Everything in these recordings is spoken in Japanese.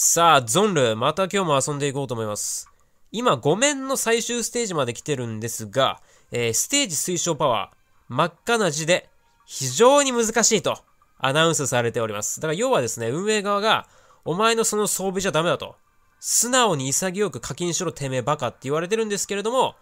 さあ、ゾンル、また今日も遊んでいこうと思います。今、5面の最終ステージまで来てるんですが、えー、ステージ推奨パワー、真っ赤な字で、非常に難しいと、アナウンスされております。だから要はですね、運営側が、お前のその装備じゃダメだと。素直に潔く課金しろてめえバカって言われてるんですけれども、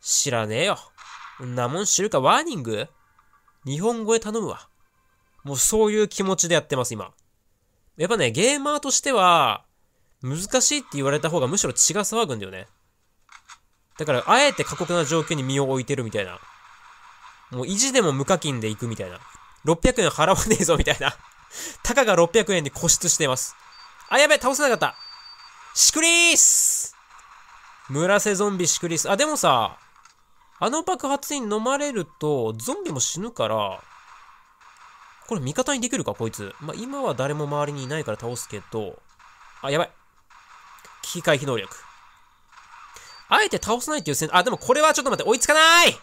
知らねえよ。んなもん知るか、ワーニング日本語で頼むわ。もうそういう気持ちでやってます、今。やっぱね、ゲーマーとしては、難しいって言われた方がむしろ血が騒ぐんだよね。だから、あえて過酷な状況に身を置いてるみたいな。もう意地でも無課金で行くみたいな。600円払わねえぞみたいな。たかが600円に固執しています。あ、やべえ、倒せなかった。シクリース村瀬ゾンビシクリース。あ、でもさ、あの爆発に飲まれると、ゾンビも死ぬから、これ味方にできるか、こいつ。まあ、今は誰も周りにいないから倒すけど。あ、やばい。危機回避能力。あえて倒さないっていう戦、あ、でもこれはちょっと待って、追いつかない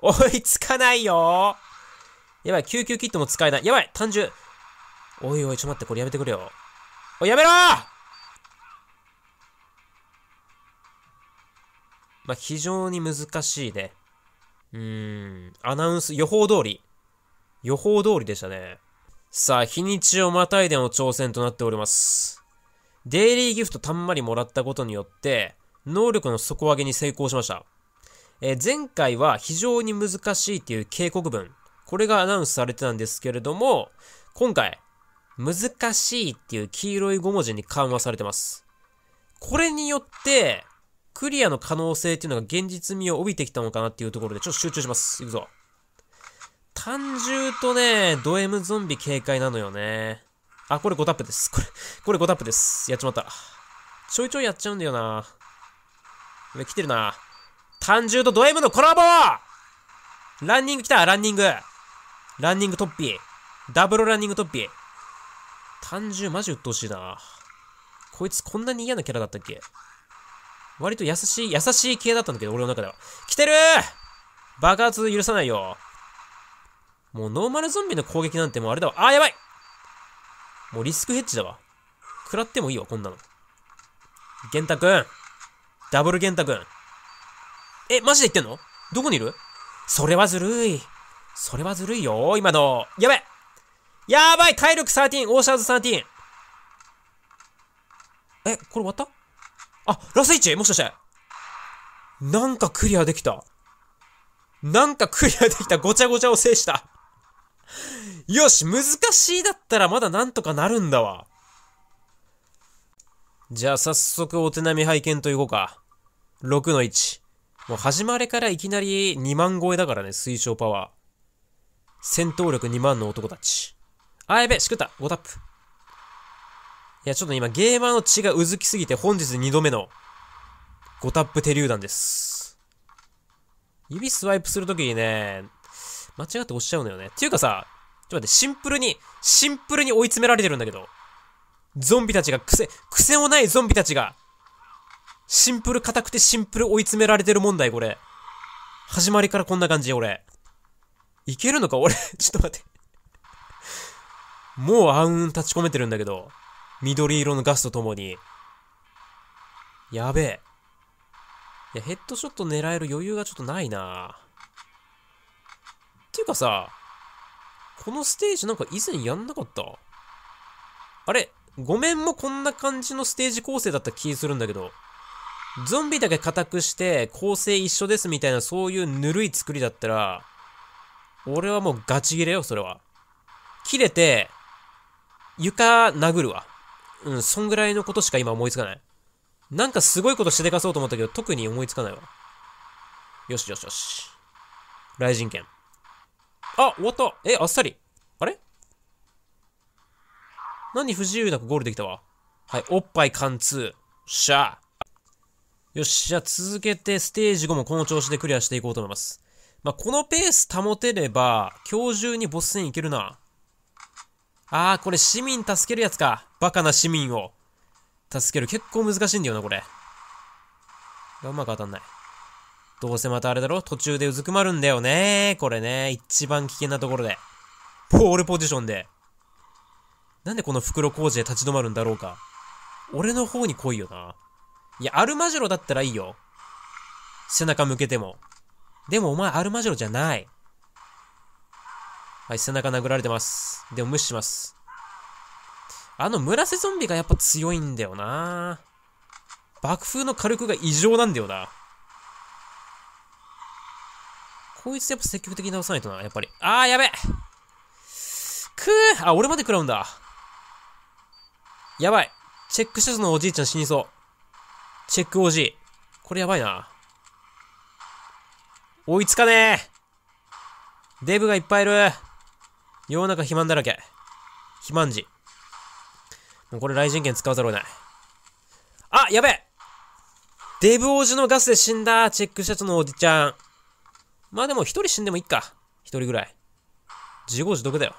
追いつかないよやばい、救急キットも使えない。やばい、単純。おいおい、ちょっと待って、これやめてくれよ。おい、やめろまあ、非常に難しいね。うーん、アナウンス、予報通り。予報通りでしたね。さあ、日にちをまたいでの挑戦となっております。デイリーギフトたんまりもらったことによって、能力の底上げに成功しました。えー、前回は非常に難しいっていう警告文。これがアナウンスされてたんですけれども、今回、難しいっていう黄色い5文字に緩和されてます。これによって、クリアの可能性っていうのが現実味を帯びてきたのかなっていうところで、ちょっと集中します。いくぞ。単銃とね、ド M ゾンビ警戒なのよね。あ、これ5タップです。これ、これ5タップです。やっちまった。ちょいちょいやっちゃうんだよな。俺来てるな。単銃とド M のコラボランニング来たランニングランニングトッピー。ダブルランニングトッピー。単純マジ鬱陶しいな。こいつこんなに嫌なキャラだったっけ割と優しい、優しい系だったんだけど、俺の中では。来てる爆発許さないよ。もうノーマルゾンビの攻撃なんてもうあれだわ。あーやばいもうリスクヘッジだわ。食らってもいいわ、こんなの。玄太くん。ダブル玄太くん。え、マジで言ってんのどこにいるそれはずるい。それはずるいよ、今の。やばいやばい体力13、オーシャーズ13。え、これ終わったあ、ラス1もしかして。なんかクリアできた。なんかクリアできた。ごちゃごちゃを制した。よし、難しいだったらまだなんとかなるんだわ。じゃあ早速お手並み拝見といこうか。6の1。もう始まれからいきなり2万超えだからね、推奨パワー。戦闘力2万の男たち。あ、やべ、しくった。5タップ。いや、ちょっと今ゲーマーの血がうずきすぎて本日2度目の5タップ手榴弾です。指スワイプするときにね、間違って押しちゃうのよね。っていうかさ、ちょっと待って、シンプルに、シンプルに追い詰められてるんだけど。ゾンビたちが、癖、癖もないゾンビたちが、シンプル硬くてシンプル追い詰められてる問題、これ。始まりからこんな感じ、俺。いけるのか俺、ちょっと待ってもう暗雲立ち込めてるんだけど。緑色のガスと共に。やべえ。いや、ヘッドショット狙える余裕がちょっとないなぁ。ていうかさ、このステージなんか以前やんなかったあれごめんもこんな感じのステージ構成だった気するんだけど。ゾンビだけ固くして構成一緒ですみたいなそういうぬるい作りだったら、俺はもうガチ切れよ、それは。切れて、床殴るわ。うん、そんぐらいのことしか今思いつかない。なんかすごいことしてでかそうと思ったけど、特に思いつかないわ。よしよしよし。雷神剣。あ、終わった。え、あっさり。あれ何不自由なくゴールできたわ。はい、おっぱい貫通。しゃよし、じゃあ続けてステージ5もこの調子でクリアしていこうと思います。まあ、このペース保てれば、今日中にボス戦いけるな。あー、これ市民助けるやつか。バカな市民を。助ける。結構難しいんだよな、これ。うまく当たんない。どうせまたあれだろ途中でうずくまるんだよね。これね。一番危険なところで。ポールポジションで。なんでこの袋工事で立ち止まるんだろうか。俺の方に来いよな。いや、アルマジロだったらいいよ。背中向けても。でもお前アルマジロじゃない。はい、背中殴られてます。でも無視します。あの村瀬ゾンビがやっぱ強いんだよな。爆風の火力が異常なんだよな。こいつやっぱ積極的に直さないとな、やっぱり。あー、やべくぅあ、俺まで食らうんだ。やばい。チェックシャツのおじいちゃん死にそう。チェックおじい。これやばいな。追いつかねえ。デブがいっぱいいる。世の中肥満だらけ。肥満児。もうこれ雷神剣使わざるを得ない。あ、やべえデブ王子のガスで死んだチェックシャツのおじちゃん。まあでも一人死んでもいっか。一人ぐらい。自業自得だよ。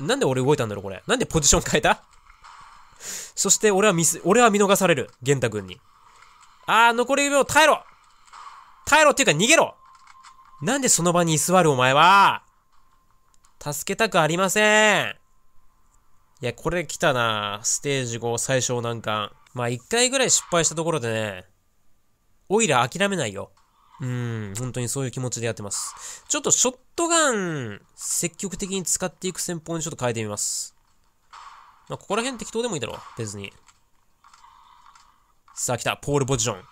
なんで俺動いたんだろこれ。なんでポジション変えたそして俺はミス、俺は見逃される。玄太君に。あー、残り1秒耐えろ耐えろっていうか逃げろなんでその場に居座るお前は助けたくありません。いや、これ来たなステージ5最小難関。まあ、一回ぐらい失敗したところでね、オイラ諦めないよ。うん、本当にそういう気持ちでやってます。ちょっとショットガン、積極的に使っていく戦法にちょっと変えてみます。まあ、ここら辺適当でもいいだろう。別に。さあ来た、ポールポジション。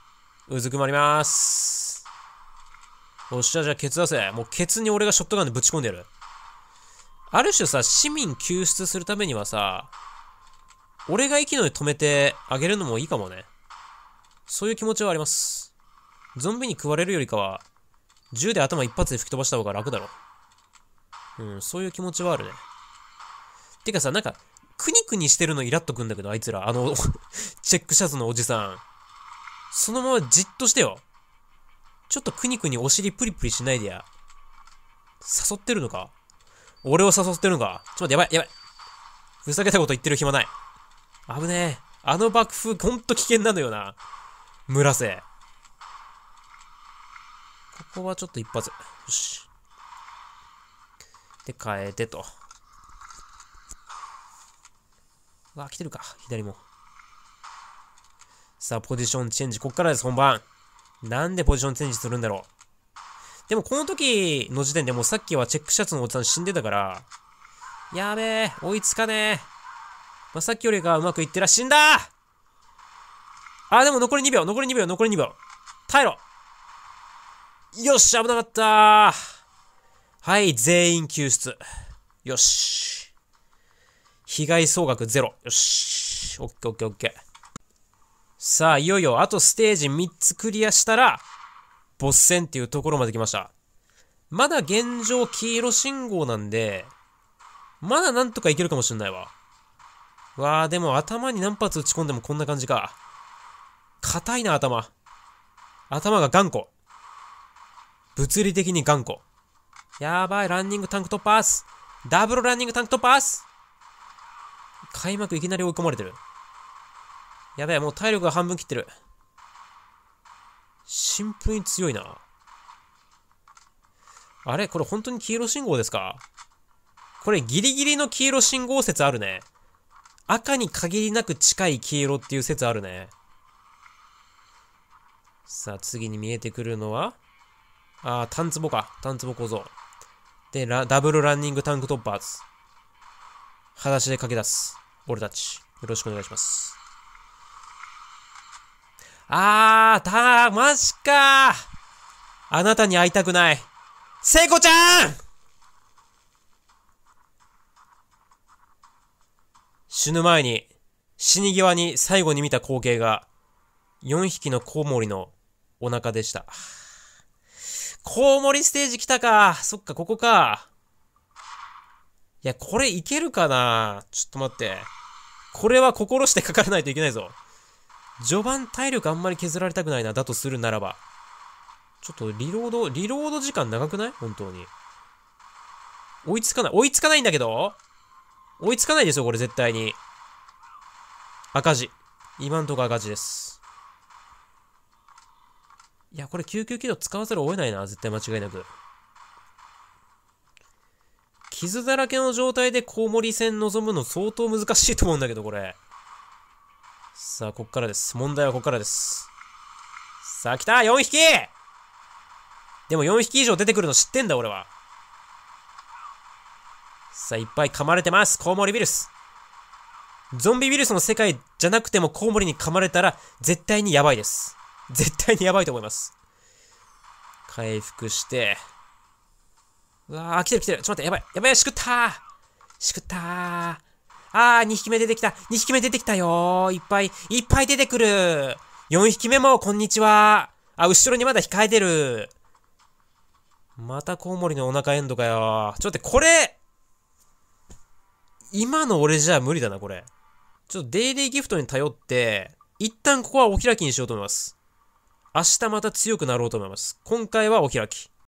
うずくまります。よっしゃ、じゃあケツ出せ。もうケツに俺がショットガンでぶち込んでやる。ある種さ、市民救出するためにはさ、俺が息のに止めてあげるのもいいかもね。そういう気持ちはあります。ゾンビに食われるよりかは、銃で頭一発で吹き飛ばした方が楽だろ。うん、そういう気持ちはあるね。てかさ、なんか、くにくにしてるのイラっとくんだけど、あいつら。あの チェックシャツのおじさん。そのままじっとしてよ。ちょっとくにくにお尻プリプリしないでや。誘ってるのか俺を誘ってるのかちょっと待って、やばい、やばい。ふざけたこと言ってる暇ない。危ねえ。あの爆風ほんと危険なのよな。村瀬。ここはちょっと一発。よし。で、変えてと。うわ、来てるか。左も。さあ、ポジションチェンジ。こっからです、本番。なんでポジションチェンジするんだろう。でも、この時の時点でもうさっきはチェックシャツのおっさん死んでたから、やべえ、追いつかねえ。まあ、さっきよりがうまくいってら、死んだあ、でも残り2秒、残り2秒、残り2秒。耐えろよし、危なかったはい、全員救出。よし。被害総額ゼロ。よし。オッケーオッケーオッケー。さあ、いよいよ、あとステージ3つクリアしたら、ボス戦っていうところまで来ました。まだ現状黄色信号なんで、まだなんとかいけるかもしんないわ。わあ、でも頭に何発打ち込んでもこんな感じか。硬いな、頭。頭が頑固。物理的に頑固。やばい、ランニングタンクトップアース。ダブルランニングタンクトップアース。開幕いきなり追い込まれてる。やべえ、もう体力が半分切ってる。シンプルに強いな。あれこれ本当に黄色信号ですかこれギリギリの黄色信号説あるね。赤に限りなく近い黄色っていう説あるね。さあ次に見えてくるのはあー、タンツボか。タンツボ小僧。で、ダブルランニングタンクトッパーズ。裸足で駆け出す。俺たち。よろしくお願いします。あー、たー、まじかー。あなたに会いたくない。聖子ちゃん死ぬ前に、死に際に最後に見た光景が、4匹のコウモリのお腹でした。コウモリステージ来たか。そっか、ここか。いや、これいけるかなちょっと待って。これは心してかからないといけないぞ。序盤体力あんまり削られたくないな。だとするならば。ちょっとリロード、リロード時間長くない本当に。追いつかない。追いつかないんだけど追いつかないですよ、これ絶対に。赤字。今んとこ赤字です。いや、これ救急機能使わざるを得ないな、絶対間違いなく。傷だらけの状態でコウモリ戦臨むの相当難しいと思うんだけど、これ。さあ、こっからです。問題はこっからです。さあ、来た !4 匹でも4匹以上出てくるの知ってんだ、俺は。さあ、いっぱい噛まれてます。コウモリウイルス。ゾンビウイルスの世界じゃなくてもコウモリに噛まれたら絶対にやばいです。絶対にやばいと思います。回復して。うわー、来てる来てる。ちょっと待って、やばい。やばい、しくったしくったー。あー、2匹目出てきた。2匹目出てきたよいっぱい、いっぱい出てくる。4匹目も、こんにちは。あ、後ろにまだ控えてる。またコウモリのお腹エンドかよ。ちょっと待って、これ今の俺じゃ無理だな、これ。ちょっとデイリーギフトに頼って、一旦ここはお開きにしようと思います。明日また強くなろうと思います。今回はお開き。